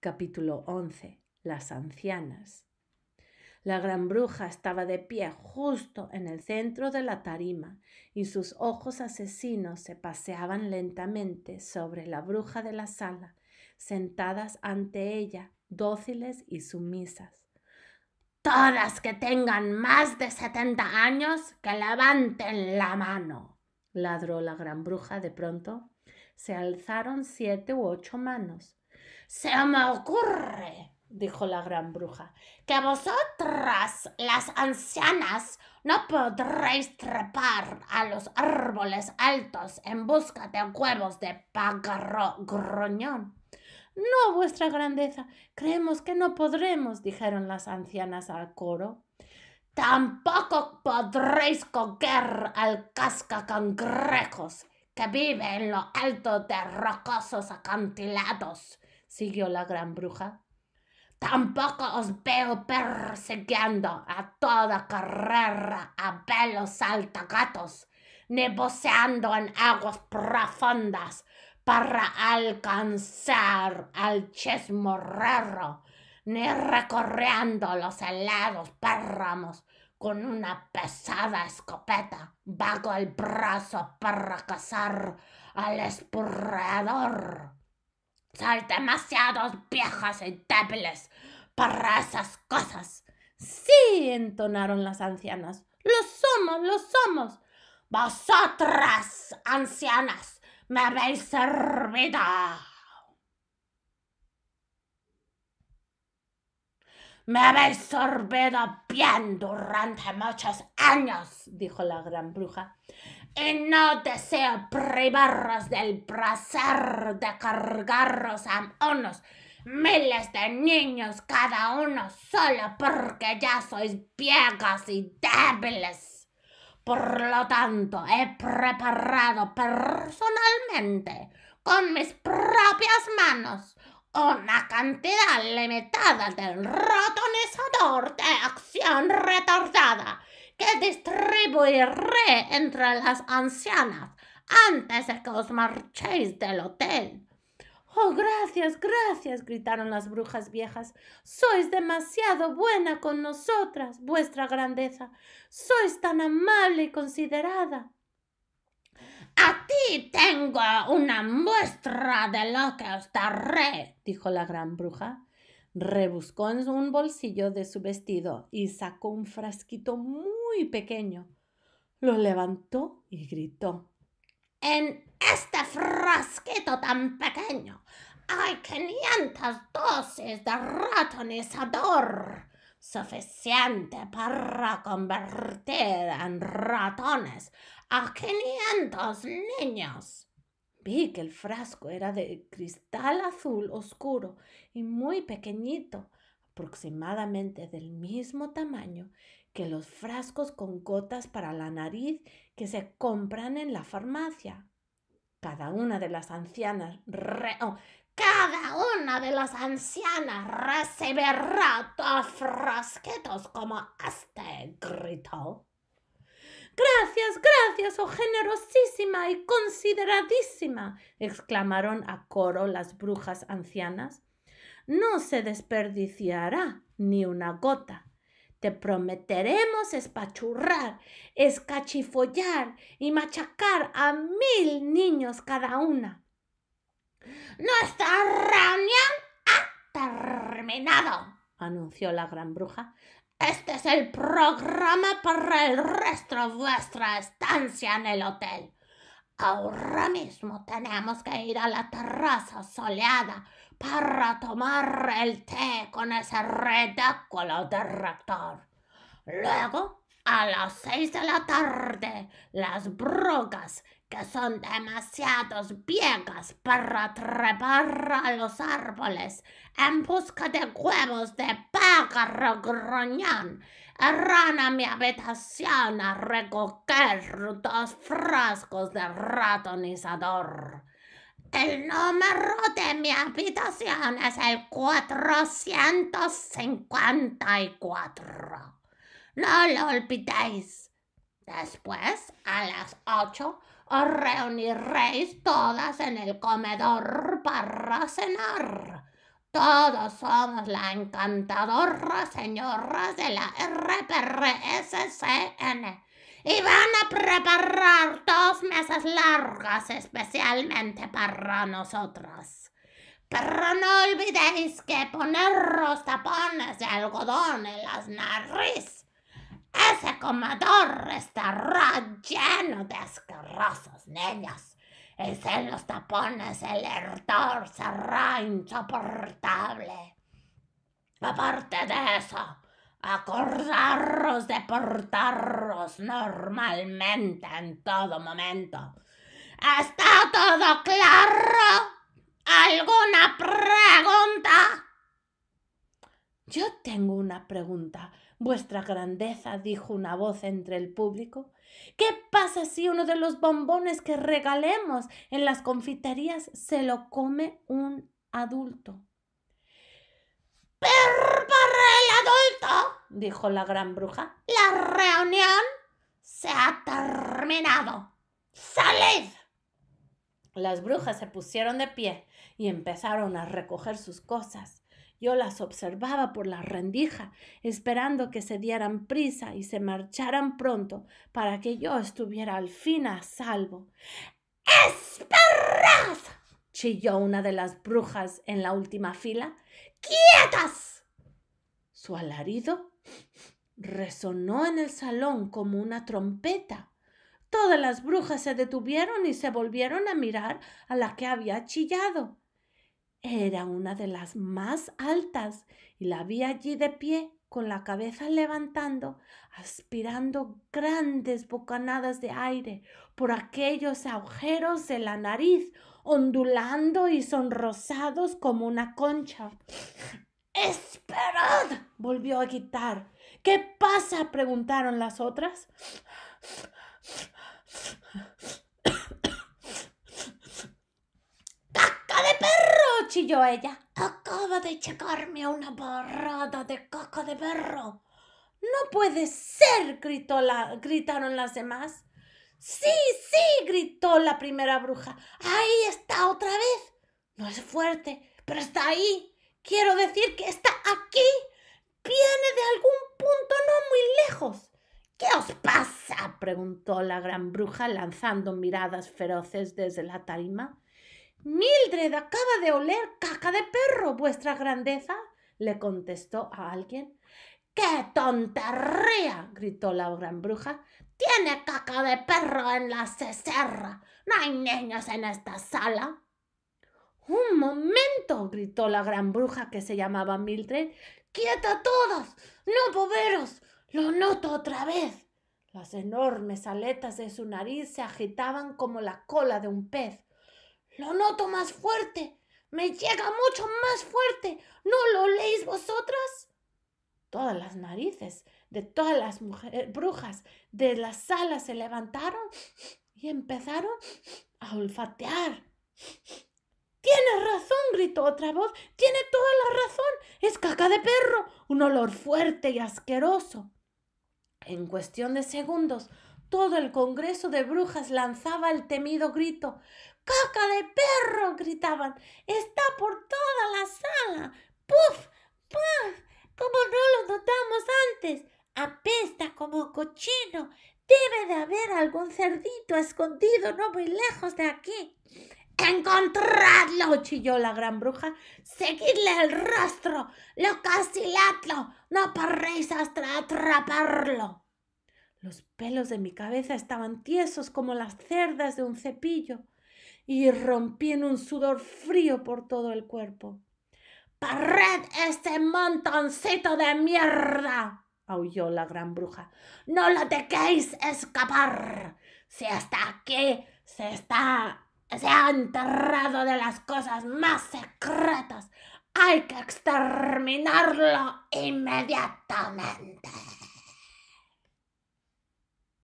capítulo 11. Las ancianas. La gran bruja estaba de pie justo en el centro de la tarima y sus ojos asesinos se paseaban lentamente sobre la bruja de la sala, sentadas ante ella, dóciles y sumisas. Todas que tengan más de setenta años, que levanten la mano, ladró la gran bruja de pronto. Se alzaron siete u ocho manos. Se me ocurre, dijo la gran bruja, que vosotras, las ancianas, no podréis trepar a los árboles altos en busca de huevos de pájaro gruñón. No, vuestra grandeza, creemos que no podremos, dijeron las ancianas al coro. Tampoco podréis coger al cangrejos, que vive en lo alto de rocosos acantilados siguió la gran bruja. Tampoco os veo persiguiendo a toda carrera a pelos saltagatos, ni buceando en aguas profundas para alcanzar al raro, ni recorriendo los helados párramos con una pesada escopeta bajo el brazo para cazar al espurrador «Soy demasiados viejas y débiles para esas cosas. Sí, entonaron las ancianas. Lo somos, lo somos. Vosotras, ancianas, me habéis servido. Me habéis servido bien durante muchos años, dijo la gran bruja y no deseo privaros del placer de cargaros a unos miles de niños cada uno solo porque ya sois viejas y débiles. Por lo tanto, he preparado personalmente con mis propias manos una cantidad limitada del rotonizador de acción retardada que distribuiré entre las ancianas antes de que os marchéis del hotel. Oh, gracias, gracias, gritaron las brujas viejas. Sois demasiado buena con nosotras, vuestra grandeza. Sois tan amable y considerada. A ti tengo una muestra de lo que os daré, dijo la gran bruja. Rebuscó en un bolsillo de su vestido y sacó un frasquito muy pequeño. Lo levantó y gritó. En este frasquito tan pequeño hay 500 dosis de ratonizador, suficiente para convertir en ratones a 500 niños. Vi que el frasco era de cristal azul oscuro y muy pequeñito, aproximadamente del mismo tamaño que los frascos con gotas para la nariz que se compran en la farmacia. Cada una de las ancianas oh, cada una de las ancianas recibirá dos frasquetos como este, gritó. Gracias, gracias, oh generosísima y consideradísima, exclamaron a coro las brujas ancianas. No se desperdiciará ni una gota. Te prometeremos espachurrar, escachifollar y machacar a mil niños cada una. Nuestra reunión ha terminado, anunció la gran bruja. Este es el programa para el resto de vuestra estancia en el hotel. Ahora mismo tenemos que ir a la terraza soleada para tomar el té con ese de rector Luego, a las seis de la tarde, las brocas que son demasiados viejas para trepar a los árboles en busca de huevos de pájaro gruñón. Erran a mi habitación a recoger dos frascos de ratonizador. El número de mi habitación es el 454. No lo olvidéis. Después, a las 8, os reuniréis todas en el comedor para cenar. Todos somos la encantadora señoras de la RPRSCN y van a preparar dos mesas largas especialmente para nosotras. Pero no olvidéis que poner los tapones de algodón en las narices ese comador estará lleno de asquerosos niños. Y sin los tapones el error será insoportable. Aparte de eso, acordaros de portaros normalmente en todo momento. Está todo claro. Yo tengo una pregunta. Vuestra grandeza, dijo una voz entre el público. ¿Qué pasa si uno de los bombones que regalemos en las confiterías se lo come un adulto? ¡Perra el adulto! dijo la gran bruja. La reunión se ha terminado. ¡Salid! Las brujas se pusieron de pie y empezaron a recoger sus cosas. Yo las observaba por la rendija, esperando que se dieran prisa y se marcharan pronto para que yo estuviera al fin a salvo. ¡Esperad! chilló una de las brujas en la última fila. ¡Quietas! Su alarido resonó en el salón como una trompeta. Todas las brujas se detuvieron y se volvieron a mirar a la que había chillado. Era una de las más altas y la vi allí de pie, con la cabeza levantando, aspirando grandes bocanadas de aire por aquellos agujeros de la nariz, ondulando y sonrosados como una concha. ¡Esperad! volvió a gritar. ¿Qué pasa? preguntaron las otras. chilló ella. Acaba de checarme a una barrada de caca de perro. No puede ser, gritó la, gritaron las demás. Sí, sí, gritó la primera bruja. Ahí está otra vez. No es fuerte, pero está ahí. Quiero decir que está aquí. Viene de algún punto no muy lejos. ¿Qué os pasa? preguntó la gran bruja lanzando miradas feroces desde la tarima. Mildred acaba de oler caca de perro, vuestra grandeza, le contestó a alguien. ¡Qué tontería! gritó la gran bruja. Tiene caca de perro en la ceserra. No hay niños en esta sala. Un momento, gritó la gran bruja que se llamaba Mildred. ¡Quieta todos! ¡No poveros! ¡Lo noto otra vez! Las enormes aletas de su nariz se agitaban como la cola de un pez. Lo noto más fuerte. Me llega mucho más fuerte. ¿No lo leéis vosotras? Todas las narices de todas las mujeres, brujas de la sala se levantaron y empezaron a olfatear. Tienes razón, gritó otra voz. Tiene toda la razón. Es caca de perro. Un olor fuerte y asqueroso. En cuestión de segundos, todo el Congreso de Brujas lanzaba el temido grito ¡Caca de perro! gritaban. Está por toda la sala. ¡Puf! ¡Puf! ¿Cómo no lo notamos antes? Apesta como cochino. Debe de haber algún cerdito escondido no muy lejos de aquí. ¡Encontradlo! chilló la gran bruja. ¡Seguidle el rastro! ¡Lo ¡No parréis hasta atraparlo! Los pelos de mi cabeza estaban tiesos como las cerdas de un cepillo y rompí en un sudor frío por todo el cuerpo. ¡Parred este montoncito de mierda! aulló la gran bruja. ¡No lo dejéis escapar! Si está aquí, se está. se ha enterrado de las cosas más secretas. Hay que exterminarlo inmediatamente.